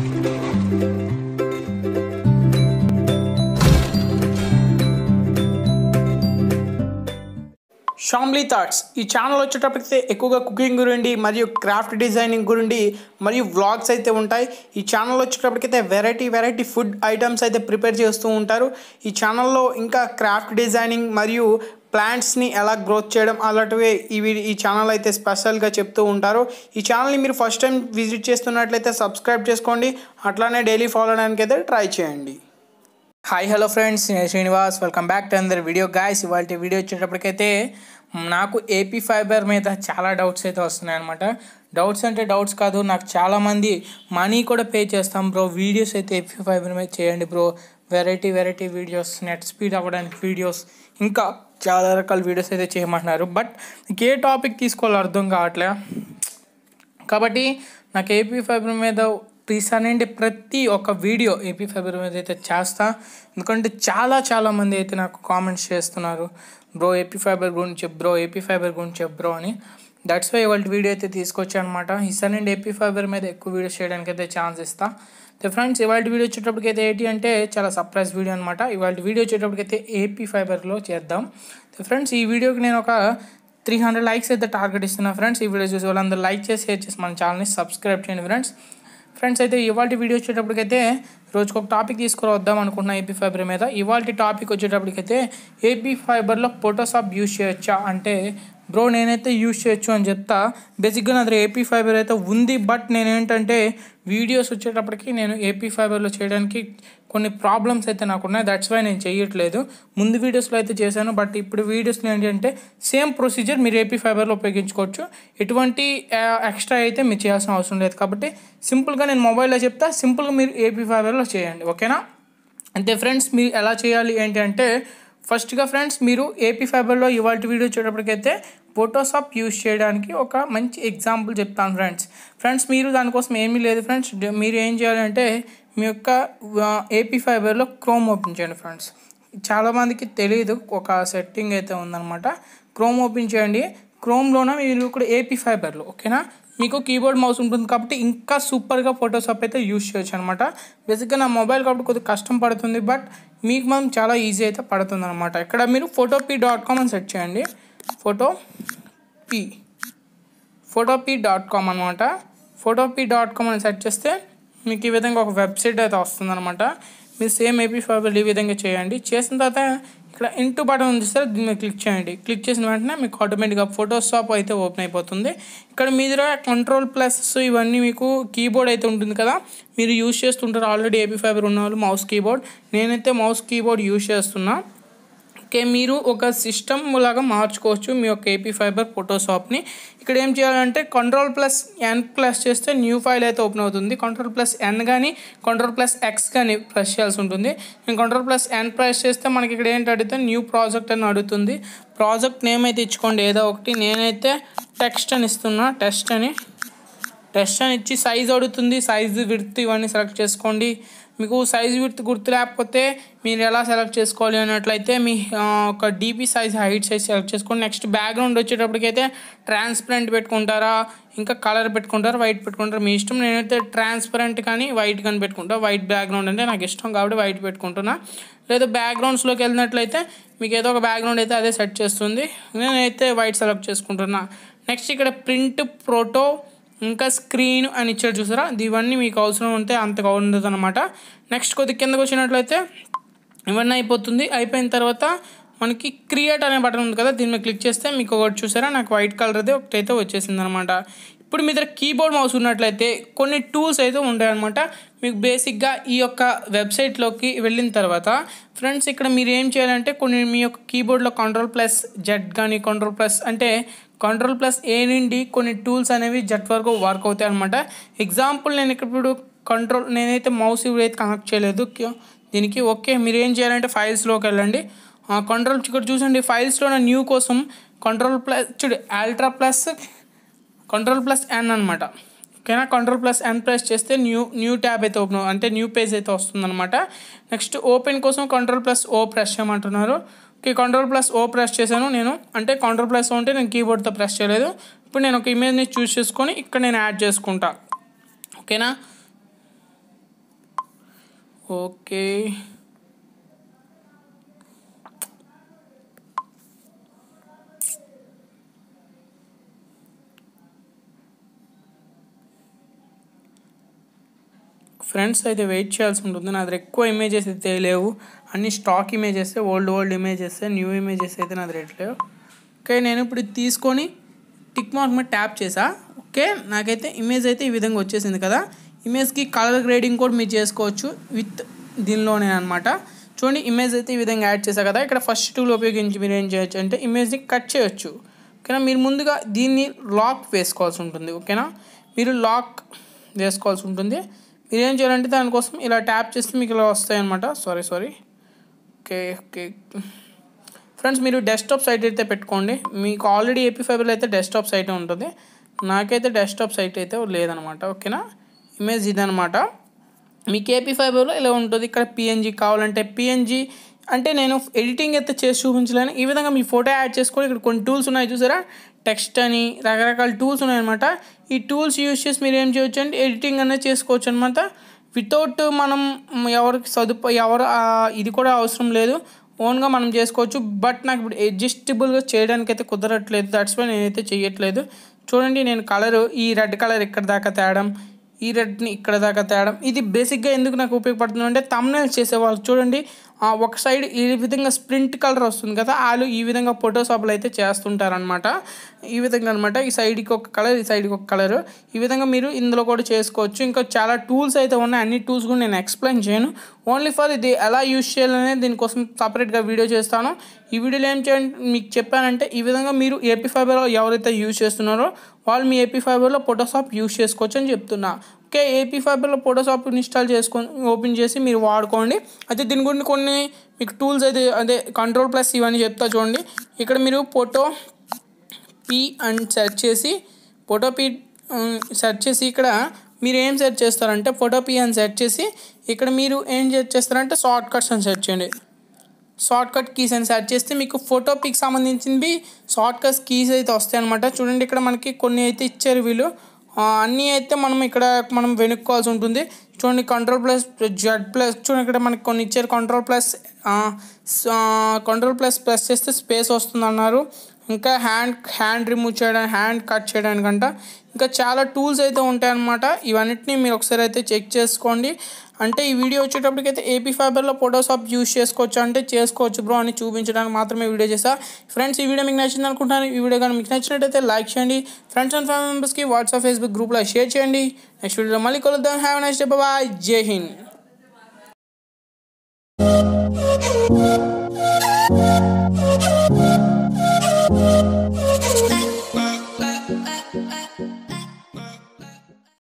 thank you Shamli thoughts ఈ channel వచ్చేటప్పటికైతే ఎక్కువగా కుకింగ్ గురించి మరియు క్రాఫ్ట్ డిజైనింగ్ గురించి మరియు వ్లాగ్స్ అయితే ఉంటాయి ఈ ఛానల్ వచ్చేటప్పటికైతే వెరైటీ వెరైటీ ఫుడ్ ఐటమ్స్ అయితే ప్రిపేర్ చేస్తూ ఉంటారు ఈ ఛానల్లో ఇంకా క్రాఫ్ట్ డిజైనింగ్ మరియు ప్లాంట్స్ని ఎలా గ్రోత్ చేయడం అలాంటివి ఇవి ఈ ఛానల్ అయితే స్పెషల్గా చెప్తూ ఉంటారు ఈ ఛానల్ని మీరు ఫస్ట్ టైం విజిట్ చేస్తున్నట్లయితే సబ్స్క్రైబ్ చేసుకోండి అట్లానే డైలీ ఫాలో అవడానికి అయితే ట్రై చేయండి హాయ్ హలో ఫ్రెండ్స్ నేను Srinivas welcome back to another video guys ఇవాళ వీడియో వచ్చేటప్పటికైతే నాకు ఏపీ ఫైబర్ మీద చాలా డౌట్స్ అయితే వస్తున్నాయి అనమాట డౌట్స్ అంటే డౌట్స్ కాదు నాకు చాలామంది మనీ కూడా పే చేస్తాం బ్రో వీడియోస్ అయితే ఏపీ ఫైబర్ మీద చేయండి bro variety variety videos net speed అవ్వడానికి వీడియోస్ ఇంకా చాలా రకాల వీడియోస్ అయితే చేయమంటున్నారు బట్ నాకు ఏ టాపిక్ తీసుకోవాలో అర్థం కావట్లే కాబట్టి నాకు ఏపీ ఫైబర్ మీద తీసానండి ప్రతి ఒక్క వీడియో ఏపీ ఫైబర్ మీద అయితే చేస్తా ఎందుకంటే చాలా చాలామంది అయితే నాకు కామెంట్స్ చేస్తున్నారు బ్రో ఏపీ ఫైబర్ గురించి బ్రో ఏపీ ఫైబర్ గురించి బ్రో అని దట్స్ వై ఇవాళ వీడియో అయితే తీసుకొచ్చాను అనమాట ఇసానండి ఏపీ ఫైబర్ మీద ఎక్కువ వీడియో చేయడానికి అయితే ఛాన్స్ ఇస్తా ఫ్రెండ్స్ ఇవాళ వీడియో వచ్చేటప్పటికైతే ఏంటి అంటే చాలా సర్ప్రైజ్ వీడియో అనమాట ఇవాళ వీడియో వచ్చేటప్పటికైతే ఏపీ ఫైబర్లో చేద్దాం ఫ్రెండ్స్ ఈ వీడియోకి నేను ఒక త్రీ హండ్రెడ్ లైక్స్ అయితే టార్గెట్ ఇస్తున్నా ఫ్రెండ్స్ ఈ వీడియో చూసి వాళ్ళందరూ లైక్ చేసి షేర్ చేసి మన ఛానల్ని సబ్స్క్రైబ్ చేయండి ఫ్రెండ్స్ ఫ్రెండ్స్ అయితే ఇవాళ వీడియో వచ్చేటప్పటికైతే రోజుకొక ఒక టాపిక్ వద్దాం అనుకుంటున్నాను ఏపీ ఫైబర్ మీద ఇవాళ టాపిక్ వచ్చేటప్పటికైతే ఏపీ ఫైబర్లో ఫోటోషాప్ యూజ్ చేయొచ్చా అంటే బ్రో నేనైతే యూజ్ చేయొచ్చు అని చెప్తా బేసిక్గా నా దగ్గర ఏపీ ఫైబర్ అయితే ఉంది బట్ నేనేంటంటే వీడియోస్ వచ్చేటప్పటికి నేను ఏపీ ఫైబర్లో చేయడానికి కొన్ని ప్రాబ్లమ్స్ అయితే నాకున్నాయి దట్స్ వై నేను చేయట్లేదు ముందు వీడియోస్లో అయితే చేశాను బట్ ఇప్పుడు వీడియోస్లో ఏంటంటే సేమ్ ప్రొసీజర్ మీరు ఏపీ ఫైబర్లో ఉపయోగించుకోవచ్చు ఎటువంటి ఎక్స్ట్రా అయితే మీరు చేయాల్సిన అవసరం లేదు కాబట్టి సింపుల్గా నేను మొబైల్లో చెప్తా సింపుల్గా మీరు ఏపీ ఫైబర్లో చేయండి ఓకేనా అంతే ఫ్రెండ్స్ మీరు ఎలా చేయాలి ఏంటంటే ఫస్ట్గా ఫ్రెండ్స్ మీరు ఏపీ ఫైబర్లో ఇవాళ వీడియో చూడప్పటికైతే ఫోటోషాప్ యూజ్ చేయడానికి ఒక మంచి ఎగ్జాంపుల్ చెప్తాను ఫ్రెండ్స్ ఫ్రెండ్స్ మీరు దానికోసం ఏమీ లేదు ఫ్రెండ్స్ మీరు ఏం చేయాలంటే మీ యొక్క ఏపీ ఫైబర్లో క్రోమ్ ఓపెన్ చేయండి ఫ్రెండ్స్ చాలామందికి తెలియదు ఒక సెట్టింగ్ అయితే ఉందన్నమాట క్రోమ్ ఓపెన్ చేయండి క్రోమ్లోన మీరు ఇక్కడ ఏపీ ఫైబర్లో ఓకేనా మీకు కీబోర్డ్ మౌస్ ఉంటుంది కాబట్టి ఇంకా సూపర్గా ఫోటోషాప్ అయితే యూజ్ చేయొచ్చు అనమాట బేసిక్గా నా మొబైల్ కాబట్టి కొద్దిగా కష్టం పడుతుంది బట్ మీకు మనం చాలా ఈజీ అయితే పడుతుంది అనమాట ఇక్కడ మీరు ఫోటోపీ డాట్ కామ్ అని సెట్ చేయండి photo P photo dot com అనమాట ఫోటో డాట్ కామ్ అని సెర్చ్ చేస్తే మీకు ఈ విధంగా ఒక వెబ్సైట్ అయితే వస్తుందన్నమాట మీరు సేమ్ ఏపీ ఫాబిల్ ఈ విధంగా చేయండి చేసిన తర్వాత ఇక్కడ ఇంటూ బటన్ ఉంది సార్ దీని క్లిక్ చేయండి క్లిక్ చేసిన వెంటనే మీకు ఆటోమేటిక్గా ఫోటోషాప్ అయితే ఓపెన్ అయిపోతుంది ఇక్కడ మీ దగ్గర కంట్రోల్ ప్లస్ ఇవన్నీ మీకు కీబోర్డ్ అయితే ఉంటుంది కదా మీరు యూజ్ చేస్తుంటారు ఆల్రెడీ ఏపీ ఫైబర్ ఉన్న వాళ్ళు మౌస్ కీబోర్డ్ నేనైతే మౌస్ కీబోర్డ్ యూజ్ చేస్తున్నాను ఓకే మీరు ఒక సిస్టమ్ లాగా మార్చుకోవచ్చు మీ యొక్క ఏపీ ఫైబర్ ఫోటోషాప్ని ఇక్కడ ఏం చేయాలంటే కంట్రోల్ ప్లస్ ఎన్ ప్లస్ చేస్తే న్యూ ఫైల్ అయితే ఓపెన్ అవుతుంది కంట్రోల్ ప్లస్ ఎన్ కానీ కంట్రోల్ ప్లస్ ఎక్స్ కానీ ప్రెస్ చేయాల్సి ఉంటుంది నేను కంట్రోల్ ప్లస్ ఎన్ ప్రెస్ చేస్తే మనకి ఇక్కడ ఏంటి అడిగితే న్యూ ప్రాజెక్ట్ అని అడుగుతుంది ప్రాజెక్ట్ నేమ్ అయితే ఇచ్చుకోండి ఏదో ఒకటి నేనైతే టెక్స్ట్ అని ఇస్తున్నా టెస్ట్ అని టెస్ట్ అని ఇచ్చి సైజ్ అడుగుతుంది సైజు విడుతు ఇవన్నీ సెలెక్ట్ చేసుకోండి మీకు సైజ్ విత్ గుర్తు లేకపోతే మీరు ఎలా సెలెక్ట్ చేసుకోవాలి అన్నట్లయితే మీ ఒక DP size height size select చేసుకోండి నెక్స్ట్ బ్యాక్గ్రౌండ్ వచ్చేటప్పటికైతే ట్రాన్స్పరెంట్ పెట్టుకుంటారా ఇంకా కలర్ పెట్టుకుంటారా వైట్ పెట్టుకుంటారు మీ ఇష్టం నేనైతే ట్రాన్స్పరెంట్ కానీ వైట్ కానీ పెట్టుకుంటా వైట్ బ్యాక్గ్రౌండ్ అంటే నాకు ఇష్టం కాబట్టి వైట్ పెట్టుకుంటున్నా లేదా బ్యాక్గ్రౌండ్స్లోకి వెళ్ళినట్లయితే మీకు ఏదో ఒక బ్యాక్గ్రౌండ్ అయితే అదే సెట్ చేస్తుంది నేనైతే వైట్ సెలెక్ట్ చేసుకుంటున్నా నెక్స్ట్ ఇక్కడ ప్రింట్ ప్రోటో ఇంకా స్క్రీన్ అని ఇచ్చాడు చూసారా ఇవన్నీ మీకు అవసరం ఉంటే అంతగా ఉండదు అనమాట నెక్స్ట్ కొద్ది కిందకు వచ్చినట్లయితే ఇవన్నీ అయిపోతుంది అయిపోయిన తర్వాత మనకి క్రియేట్ అనే బటన్ ఉంది కదా దీని మీద క్లిక్ చేస్తే మీకు ఒకటి చూసారా నాకు వైట్ కలర్ది ఒకటి అయితే వచ్చేసింది అనమాట ఇప్పుడు మీ దగ్గర కీబోర్డ్ మౌస్ ఉన్నట్లయితే కొన్ని టూల్స్ అయితే ఉంటాయన్నమాట మీకు బేసిక్గా ఈ యొక్క వెబ్సైట్లోకి వెళ్ళిన తర్వాత ఫ్రెండ్స్ ఇక్కడ మీరు ఏం చేయాలంటే కొన్ని మీ యొక్క కీబోర్డ్లో కంట్రోల్ ప్లస్ జెడ్ కానీ కంట్రోల్ ప్లస్ అంటే కంట్రోల్ ప్లస్ ఏ నుండి కొన్ని టూల్స్ అనేవి జట్ వరకు వర్క్ అవుతాయి అనమాట ఎగ్జాంపుల్ నేను ఇక్కడ ఇప్పుడు కంట్రోల్ నేనైతే మౌస్ ఇప్పుడైతే కనెక్ట్ చేయలేదు దీనికి ఓకే మీరు ఏం చేయాలంటే ఫైల్స్లోకి వెళ్ళండి కంట్రోల్ ఇక్కడ చూసండి ఫైల్స్లో నా న్యూ కోసం కంట్రోల్ ప్లస్ చూడు ultra plus control plus N అనమాట ఓకేనా కంట్రోల్ ప్లస్ ఎన్ ప్రెస్ చేస్తే న్యూ న్యూ ట్యాబ్ అయితే ఓపెన్ అంటే న్యూ పేజ్ అయితే వస్తుందన్నమాట నెక్స్ట్ ఓపెన్ కోసం కంట్రోల్ ప్లస్ ఓ ప్రెస్ చేయమంటున్నారు ఈ కంట్రోల్ ప్లస్ ఓ ప్రెస్ చేశాను నేను అంటే కంట్రోల్ ప్లస్ ఉంటే నేను కీబోర్డ్తో ప్రెస్ చేయలేదు ఇప్పుడు నేను ఒక ఇమేజ్ని చూస్ చేసుకొని ఇక్కడ నేను యాడ్ చేసుకుంటా ఓకేనా ఓకే ఫ్రెండ్స్ అయితే వెయిట్ చేయాల్సి ఉంటుంది నా దగ్గర ఎక్కువ ఇమేజెస్ అయితే లేవు అన్ని stock images old old images new images అయితే నా దగ్గర లేవు ఓకే నేను ఇప్పుడు తీసుకొని టిక్ మార్క్ మీద ట్యాప్ చేసా ఓకే నాకైతే ఇమేజ్ అయితే ఈ విధంగా వచ్చేసింది కదా ఇమేజ్కి కలర్ గ్రేడింగ్ కూడా మీరు చేసుకోవచ్చు విత్ దీనిలోనే అనమాట చూడండి ఇమేజ్ అయితే ఈ విధంగా యాడ్ చేశా కదా ఇక్కడ ఫస్ట్ టూల్ ఉపయోగించి మీరు ఏం చేయొచ్చు అంటే ఇమేజ్ని కట్ చేయొచ్చు ఓకేనా మీరు ముందుగా దీన్ని లాక్ వేసుకోవాల్సి ఉంటుంది ఓకేనా మీరు లాక్ వేసుకోవాల్సి ఉంటుంది ఏం చేయాలంటే దానికోసం ఇలా ట్యాప్ చేస్తే మీకు ఇలా వస్తాయన్నమాట sorry sorry okay okay friends మీరు డెస్క్టాప్ సైట్ అయితే పెట్టుకోండి మీకు ఆల్రెడీ ఏపీ ఫైబర్లో అయితే డెస్క్టాప్ సైట్ ఉంటుంది నాకైతే డెస్క్టాప్ సైట్ అయితే లేదనమాట ఓకేనా ఇమేజ్ ఇదనమాట మీకు ఏపీ ఫైబర్లో ఇలా ఉంటుంది ఇక్కడ పిఎన్జీ కావాలంటే పిఎన్జీ అంటే నేను ఎడిటింగ్ అయితే చేసి చూపించలేను ఈ విధంగా మీ ఫోటో యాడ్ చేసుకొని ఇక్కడ కొన్ని టూల్స్ ఉన్నాయి చూసారా టెక్స్ట్ అని రకరకాల టూల్స్ ఉన్నాయన్నమాట ఈ టూల్స్ యూజ్ చేసి మీరు ఏం చేయొచ్చు అంటే ఎడిటింగ్ అనేది చేసుకోవచ్చు అనమాట వితౌట్ మనం ఎవరికి సదుప ఎవరు ఇది కూడా అవసరం లేదు ఓన్గా మనం చేసుకోవచ్చు బట్ నాకు ఇప్పుడు అడ్జస్టబుల్గా చేయడానికి అయితే కుదరట్లేదు దట్స్ వై నేనైతే చేయట్లేదు చూడండి నేను కలరు ఈ రెడ్ కలర్ ఇక్కడ దాకా తేడం ఈ రెడ్ని ఇక్కడ దాకా తేయడం ఇది బేసిక్గా ఎందుకు నాకు ఉపయోగపడుతుంది అంటే తమ్నైల్స్ చేసేవాళ్ళు చూడండి ఒక సైడ్ ఈ విధంగా స్ప్రింట్ కలర్ వస్తుంది కదా వాళ్ళు ఈ విధంగా ఫోటోషాప్లు అయితే చేస్తుంటారనమాట ఈ విధంగా అనమాట ఈ సైడ్కి ఒక కలర్ ఈ సైడ్కి ఒక కలర్ ఈ విధంగా మీరు ఇందులో కూడా చేసుకోవచ్చు ఇంకా చాలా టూల్స్ అయితే ఉన్నాయి అన్ని టూల్స్ కూడా నేను ఎక్స్ప్లెయిన్ చేయను ఓన్లీ ఫర్ ఇది ఎలా యూజ్ చేయాలనే దీనికోసం సపరేట్గా వీడియో చేస్తాను ఈ వీడియోలో ఏం చేయండి మీకు చెప్పానంటే ఈ విధంగా మీరు ఏపీ ఫైబర్లో ఎవరైతే యూజ్ చేస్తున్నారో వాళ్ళు మీ ఏపీ ఫైబర్లో ఫోటోషాప్ యూజ్ చేసుకోవచ్చు అని చెప్తున్నా ఓకే ఏపీ ఫైబర్లో ఫోటోషాప్ ఇన్స్టాల్ చేసుకొని ఓపెన్ చేసి మీరు వాడుకోండి అయితే దీని గురించి కొన్ని మీకు టూల్స్ అయితే అదే కంట్రోల్ ప్లస్ ఇవన్నీ చెప్తా చూడండి ఇక్కడ మీరు ఫోటో పీ అని సెర్చ్ చేసి ఫోటో పీ సెర్చ్ చేసి ఇక్కడ మీరు ఏం సెర్చ్ చేస్తారంటే ఫోటో పీ అని సెర్చ్ చేసి ఇక్కడ మీరు ఏం సెర్చ్ చేస్తారంటే షార్ట్ కట్స్ అని సెర్చ్ చేయండి షార్ట్ కట్ కీస్ అని సెట్ చేస్తే మీకు ఫోటో పిక్ సంబంధించినవి షార్ట్ కట్ కీస్ అయితే వస్తాయి అనమాట చూడండి ఇక్కడ మనకి కొన్ని అయితే ఇచ్చారు వీళ్ళు అన్నీ అయితే మనం ఇక్కడ మనం వెనుక్కోవాల్సి ఉంటుంది చూడండి కంట్రోల్ ప్లస్ జెడ్ ప్లస్ చూడండి ఇక్కడ మనకి కొన్ని ఇచ్చారు control plus control plus plus చేస్తే స్పేస్ వస్తుంది అన్నారు ఇంకా హ్యాండ్ హ్యాండ్ రిమూవ్ చేయడానికి హ్యాండ్ కట్ చేయడానికంట ఇంకా చాలా టూల్స్ అయితే ఉంటాయన్నమాట ఇవన్నిటిని మీరు ఒకసారి అయితే చెక్ చేసుకోండి అంటే ఈ వీడియో వచ్చేటప్పటికైతే ఏపీ ఫైబర్లో ఫోటోషాప్ యూజ్ చేసుకోవచ్చు అంటే చేసుకోవచ్చు బ్రో అని చూపించడానికి మాత్రమే వీడియో చేసా ఫ్రెండ్స్ ఈ వీడియో మీకు నచ్చింది అనుకుంటున్నాను ఈ వీడియో కానీ మీకు నచ్చినట్టయితే లైక్ చేయండి ఫ్రెండ్స్ అండ్ ఫ్యామిలీ మెంబర్స్కి వాట్సాప్ ఫేస్బుక్ గ్రూప్లో షేర్ చేయండి నెక్స్ట్ వీడియోలో మళ్ళీ కలుద్దాం హ్యావ్ నెక్స్ట్ బాయ్ జై హింద్